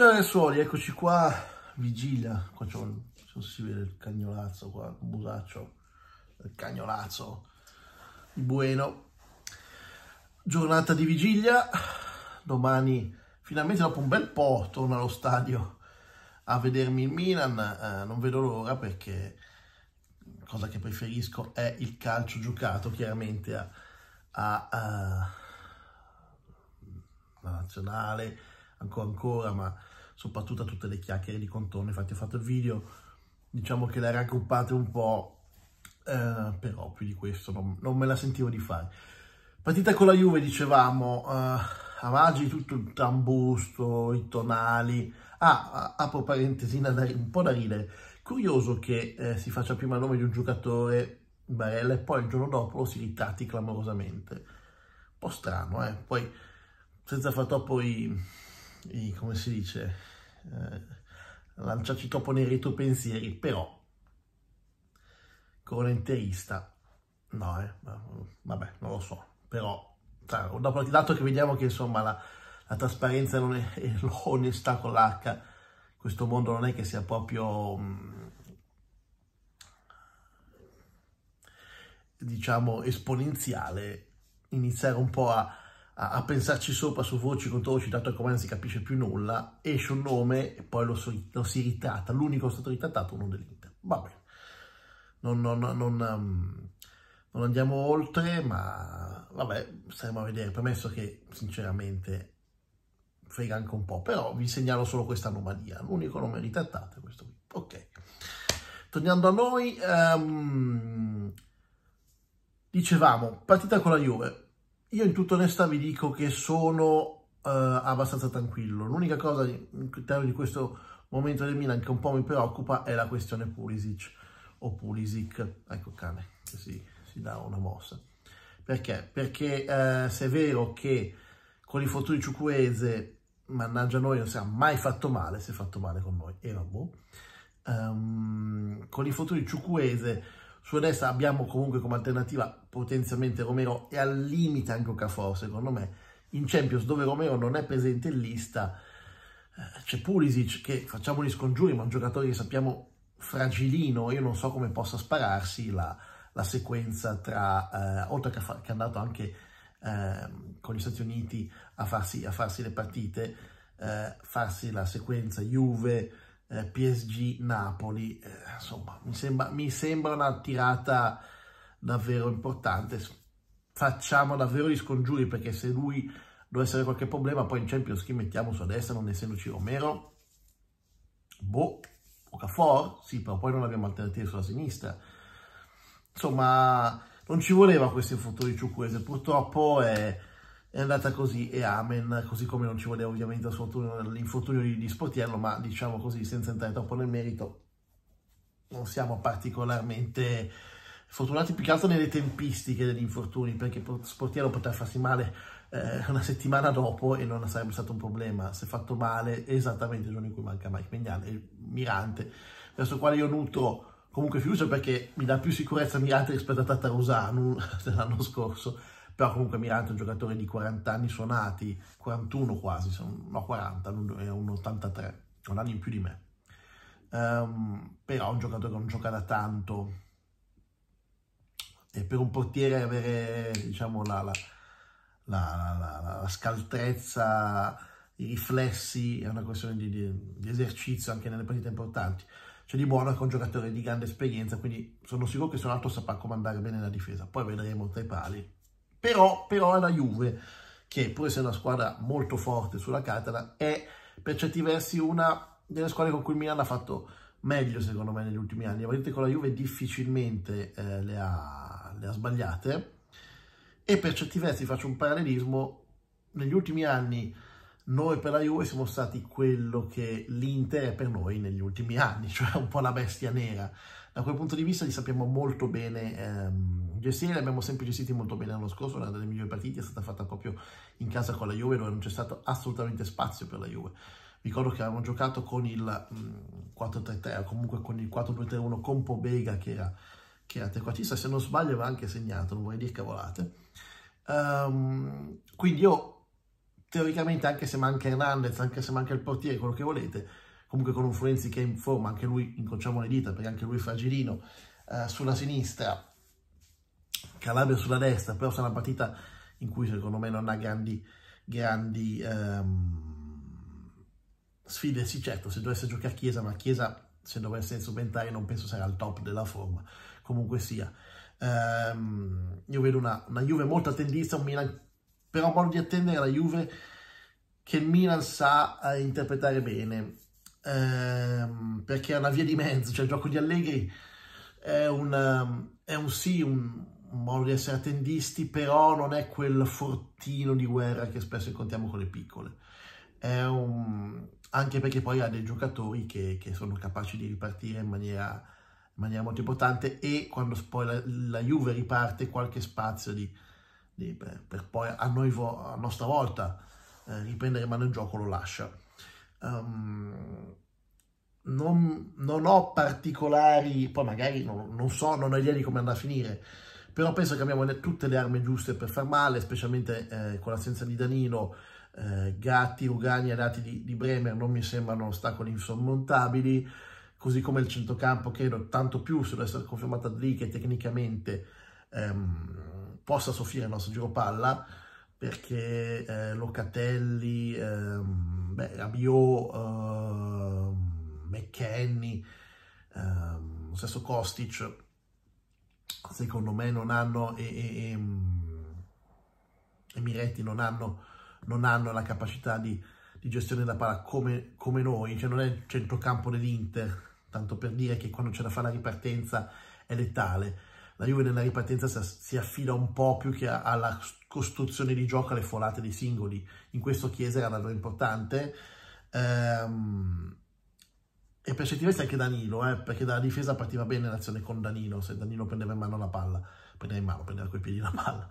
Ciao cioè, ragazzuoli, eccoci qua, vigilia, qua c'ho, non so si vede il cagnolazzo qua, il musaccio, il cagnolazzo, il bueno. Giornata di vigilia, domani finalmente dopo un bel po' torno allo stadio a vedermi il Milan, eh, non vedo l'ora perché cosa che preferisco è il calcio giocato chiaramente a, a, eh, a, a nazionale, ancora ancora, ma soprattutto a tutte le chiacchiere di contorno, infatti ho fatto il video, diciamo che le raggruppate un po', eh, però più di questo non, non, me la sentivo di fare. Partita con la Juve, dicevamo, eh, a Maggi tutto il trambusto, i tonali, ah, apro parentesi, un po' da ridere, curioso che eh, si faccia prima il nome di un giocatore Barella e poi il giorno dopo lo si ritratti clamorosamente. Un po' strano, eh? Poi, senza far troppo i i, come si dice, eh, lanciarci troppo nei pensieri, però con interista, no, eh, vabbè, non lo so, però dopo, dato che vediamo che insomma la, la trasparenza è, e l'onestà con l'H, questo mondo non è che sia proprio... Mm, diciamo esponenziale iniziare un po' a, a, a pensarci sopra su voci contro voci, dato che ormai non si capisce più nulla, esce un nome e poi lo, so, lo si ritratta, l'unico è stato ritrattato, è uno dell'Inter. Va bene, non, non, non, um, non andiamo oltre, ma vabbè, staremo a vedere, premesso che sinceramente frega anche un po', però vi segnalo solo questa anomalia, l'unico nome ritrattato è questo qui. Ok, tornando a noi, um, dicevamo, partita con la Juve, io in tutta onestà vi dico che sono eh, abbastanza tranquillo. L'unica cosa all'interno di questo momento del Milan che un po' mi preoccupa è la questione Pulisic o Pulisic. Ecco cane, che si, si dà una mossa. Perché? Perché eh, se è vero che con i fottuti ciucuese, mannaggia noi, non si è mai fatto male, si è fatto male con noi, e eh, um, con i fottuti ciucuese su destra abbiamo comunque come alternativa potenzialmente Romero e al limite anche Okafor, secondo me. In Champions, dove Romero non è presente in lista, eh, c'è Pulisic che facciamo gli scongiuri, ma un giocatore che sappiamo fragilino, io non so come possa spararsi la, la sequenza tra, eh, oltre che, fa, che, è andato anche eh, con gli Stati Uniti a farsi, a farsi le partite, eh, farsi la sequenza Juve, eh, PSG-Napoli. Eh, insomma, mi sembra, mi sembra una tirata davvero importante. Facciamo davvero gli scongiuri perché se lui dovesse avere qualche problema, poi in Champions League mettiamo su destra, non essendoci Romero, Boh, Okafor, sì, però poi non abbiamo alternative sulla sinistra. Insomma, non ci voleva questo futuro di Ciucquese, purtroppo è è andata così e amen, così come non ci voleva ovviamente l'infortunio di, di Sportiello, ma diciamo così, senza entrare troppo nel merito, non siamo particolarmente fortunati più che altro nelle tempistiche degli infortuni, perché Sportiello poteva farsi male eh, una settimana dopo e non sarebbe stato un problema, si è fatto male esattamente il giorno in cui manca Mike il Mirante, verso il quale io nutro comunque fiducia perché mi dà più sicurezza Mirante rispetto a Tatarusanu dell'anno scorso, però comunque Mirante è un giocatore di 40 anni suonati, 41 quasi, no 40, è un 83, un anno in più di me. Um, però è un giocatore che non gioca da tanto e per un portiere avere diciamo, la, la, la, la, scaltrezza, i riflessi è una questione di, di, di esercizio anche nelle partite importanti. C'è di buono che è un giocatore di grande esperienza, quindi sono sicuro che se un altro saprà comandare bene la difesa. Poi vedremo tra i pali però, però è la Juve, che pur essendo una squadra molto forte sulla Catala, è per certi versi una delle squadre con cui il Milan ha fatto meglio secondo me negli ultimi anni. Vedete con la Juve difficilmente eh, le, ha, le ha sbagliate. E per certi versi faccio un parallelismo, negli ultimi anni noi per la Juve siamo stati quello che l'Inter è per noi negli ultimi anni, cioè un po' la bestia nera. Da quel punto di vista li sappiamo molto bene ehm, gestire, li abbiamo sempre gestiti molto bene l'anno scorso, una delle migliori partite è stata fatta proprio in casa con la Juve dove non c'è stato assolutamente spazio per la Juve. Ricordo che avevamo giocato con il 4-3-3 mm, o comunque con il 4-2-3-1 con Pobega che era, che era trequartista, se non sbaglio aveva anche segnato, non vorrei dire cavolate. Um, quindi io teoricamente anche se manca Hernandez, anche se manca il portiere, quello che volete, comunque con un Florenzi che è in forma, anche lui incrociamo le dita perché anche lui è fragilino, eh, sulla sinistra, Calabria sulla destra, però sarà una partita in cui secondo me non ha grandi, grandi ehm, sfide, sì certo, se dovesse giocare Chiesa, ma Chiesa se dovesse subentrare non penso sarà al top della forma, comunque sia. Um, io vedo una, una Juve molto attendista, un Milan però modo di attendere la Juve che Milan sa eh, interpretare bene, ehm, perché è una via di mezzo, cioè il gioco di Allegri è un, è un sì, un, modo di essere attendisti, però non è quel fortino di guerra che spesso incontriamo con le piccole. Un, anche perché poi ha dei giocatori che, che sono capaci di ripartire in maniera, in maniera, molto importante e quando poi la, la Juve riparte qualche spazio di, per, per poi a, noi, a nostra volta eh, riprendere mano in gioco lo lascia. Um, non, non, ho particolari, poi magari non, non, so, non ho idea di come andrà a finire, però penso che abbiamo tutte le armi giuste per far male, specialmente eh, con l'assenza di Danilo, eh, Gatti, Ugani e dati di, di, Bremer non mi sembrano ostacoli insormontabili, così come il centrocampo credo, tanto più se deve essere confermata lì che tecnicamente ehm, possa soffrire il nostro giro palla perché eh, Locatelli, ehm, beh, Rabiot, ehm, McKenny, ehm, lo stesso Kostic, secondo me non hanno, e, e, e, mm, e Miretti non hanno, non hanno, la capacità di, di gestione della palla come, come, noi, cioè non è il centrocampo dell'Inter, tanto per dire che quando c'è da fare la ripartenza è letale la Juve nella ripartenza si affida un po' più che alla costruzione di gioco, alle folate dei singoli. In questo Chiesa era davvero importante. Ehm, e per certi versi anche Danilo, eh, perché dalla difesa partiva bene l'azione con Danilo, se Danilo prendeva in mano la palla, prendeva in mano, prendeva coi piedi la palla.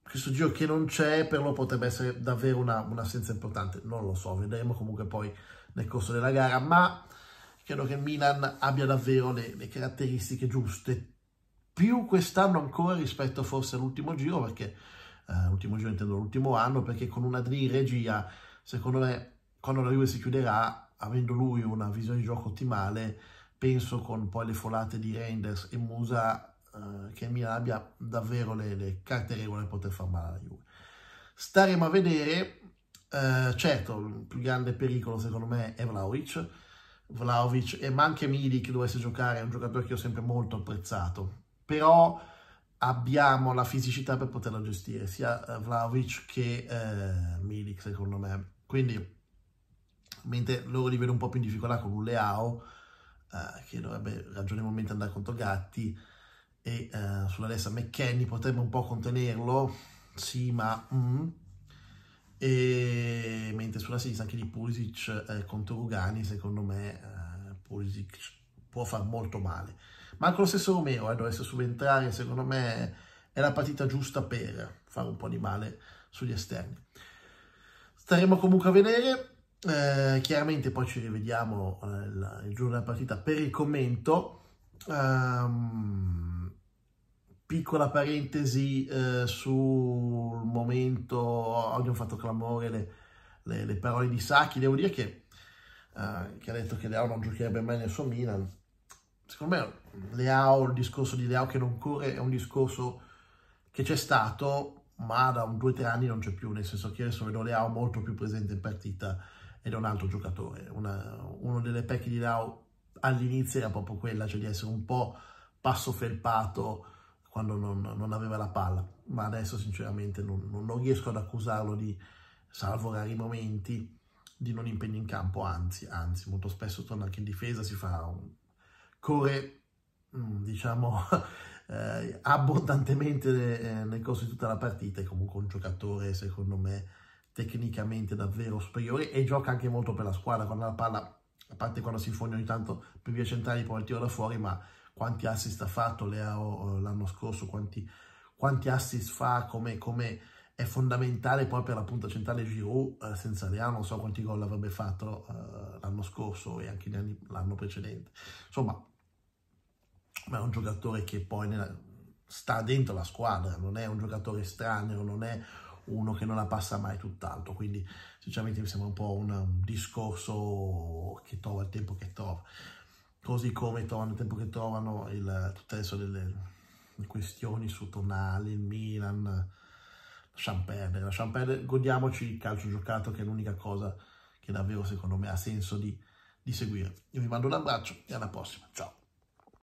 Questo giro che non c'è, per lo potrebbe essere davvero una, un'assenza importante, non lo so, vedremo comunque poi nel corso della gara, ma credo che Milan abbia davvero le, le caratteristiche giuste, più quest'anno ancora rispetto forse all'ultimo giro, perché eh, l'ultimo giro intendo l'ultimo anno, perché con una Dri regia, secondo me, quando la Juve si chiuderà, avendo lui una visione di gioco ottimale, penso con poi le folate di Renders e Musa, eh, che mi abbia davvero le, le carte regole per poter far male alla Juve. Staremo a vedere, eh, certo, il più grande pericolo secondo me è Vlaovic, Vlaovic e ma anche Milik dovesse giocare, è un giocatore che ho sempre molto apprezzato, però abbiamo la fisicità per poterla gestire, sia eh, Vlaovic che eh, Milik secondo me. Quindi, mentre loro li vedo un po' più in difficoltà con un Leao, eh, che dovrebbe ragionevolmente andare contro Gatti, e eh, sulla destra McKenny potrebbe un po' contenerlo, sì ma... Mm. E mentre sulla sinistra anche di Pulisic eh, contro Rugani, secondo me eh, Pulisic può far molto male. Ma anche lo stesso Romeo eh, dovesse subentrare, secondo me è la partita giusta per fare un po' di male sugli esterni. Staremo comunque a vedere, eh, chiaramente poi ci rivediamo eh, il giorno della partita per il commento. Um, piccola parentesi eh, sul momento, oggi ho fatto clamore le, le, le parole di Sacchi, devo dire che, eh, che ha detto che Leo non giocherebbe mai nel suo Milan secondo me Leao, il discorso di Leao che non corre è un discorso che c'è stato, ma da un 2-3 anni non c'è più, nel senso che adesso vedo Leao molto più presente in partita ed è un altro giocatore. Una, uno delle pecche di Leao all'inizio era proprio quella, cioè di essere un po' passo felpato quando non, non aveva la palla, ma adesso sinceramente non, non riesco ad accusarlo di, salvo rari momenti, di non impegno in campo, anzi, anzi molto spesso torna anche in difesa, si fa un, corre, mm, diciamo, eh, abbondantemente eh, nel corso di tutta la partita, è comunque un giocatore, secondo me, tecnicamente davvero superiore e gioca anche molto per la squadra, quando la palla, a parte quando si fogna ogni tanto per via centrale, poi il tiro da fuori, ma quanti assist ha fatto Leao eh, l'anno scorso, quanti, quanti assist fa, come, come è fondamentale poi per la punta centrale Giroud, eh, senza Leao non so quanti gol avrebbe fatto eh, l'anno scorso e anche l'anno precedente. Insomma, ma è un giocatore che poi nella, sta dentro la squadra, non è un giocatore strano, non è uno che non la passa mai tutt'altro, quindi sinceramente mi sembra un po' un, un discorso che trova il tempo che trova. Così come trovano il tempo che trovano il, tutto adesso delle questioni su Tonali, il Milan, lasciamo perdere, lasciamo perdere, godiamoci il calcio giocato che è l'unica cosa che davvero secondo me ha senso di, di seguire. Io vi mando un abbraccio e alla prossima, ciao!